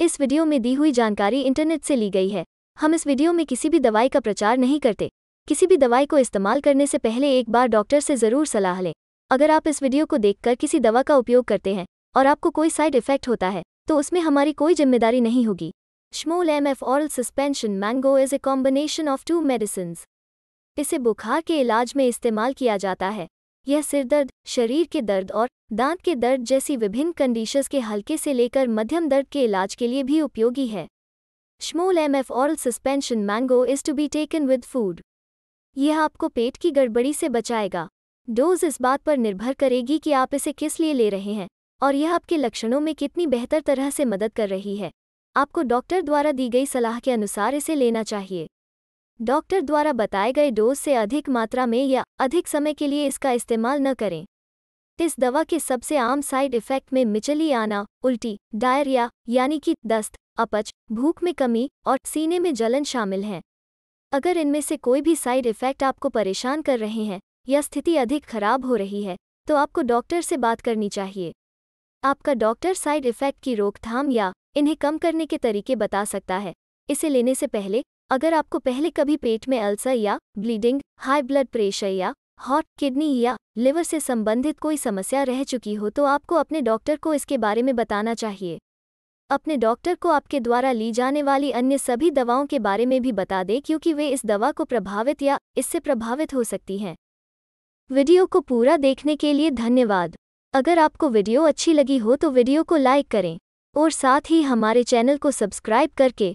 इस वीडियो में दी हुई जानकारी इंटरनेट से ली गई है हम इस वीडियो में किसी भी दवाई का प्रचार नहीं करते किसी भी दवाई को इस्तेमाल करने से पहले एक बार डॉक्टर से ज़रूर सलाह लें अगर आप इस वीडियो को देखकर किसी दवा का उपयोग करते हैं और आपको कोई साइड इफेक्ट होता है तो उसमें हमारी कोई जिम्मेदारी नहीं होगी श्मोल M F oral suspension mango is a combination of two medicine इसे बुखार के इलाज में इस्तेमाल किया जाता है यह सिरदर्द शरीर के दर्द और दांत के दर्द जैसी विभिन्न कंडीशंस के हल्के से लेकर मध्यम दर्द के इलाज के लिए भी उपयोगी है श्मोल M F oral suspension mango is to be taken with food यह आपको पेट की गड़बड़ी से बचाएगा डोज इस बात पर निर्भर करेगी कि आप इसे किस लिए ले रहे हैं और यह आपके लक्षणों में कितनी बेहतर तरह से मदद कर रही है आपको डॉक्टर द्वारा दी गई सलाह के अनुसार इसे लेना चाहिए डॉक्टर द्वारा बताए गए डोज से अधिक मात्रा में या अधिक समय के लिए इसका इस्तेमाल न करें इस दवा के सबसे आम साइड इफेक्ट में मिचली आना उल्टी डायरिया यानी कि दस्त अपच भूख में कमी और सीने में जलन शामिल हैं अगर इनमें से कोई भी साइड इफेक्ट आपको परेशान कर रहे हैं या स्थिति अधिक खराब हो रही है तो आपको डॉक्टर से बात करनी चाहिए आपका डॉक्टर साइड इफेक्ट की रोकथाम या इन्हें कम करने के तरीके बता सकता है इसे लेने से पहले अगर आपको पहले कभी पेट में अल्सर या ब्लीडिंग हाई ब्लड प्रेशर या हॉट किडनी या लिवर से संबंधित कोई समस्या रह चुकी हो तो आपको अपने डॉक्टर को इसके बारे में बताना चाहिए अपने डॉक्टर को आपके द्वारा ली जाने वाली अन्य सभी दवाओं के बारे में भी बता दें क्योंकि वे इस दवा को प्रभावित या इससे प्रभावित हो सकती हैं वीडियो को पूरा देखने के लिए धन्यवाद अगर आपको वीडियो अच्छी लगी हो तो वीडियो को लाइक करें और साथ ही हमारे चैनल को सब्सक्राइब करके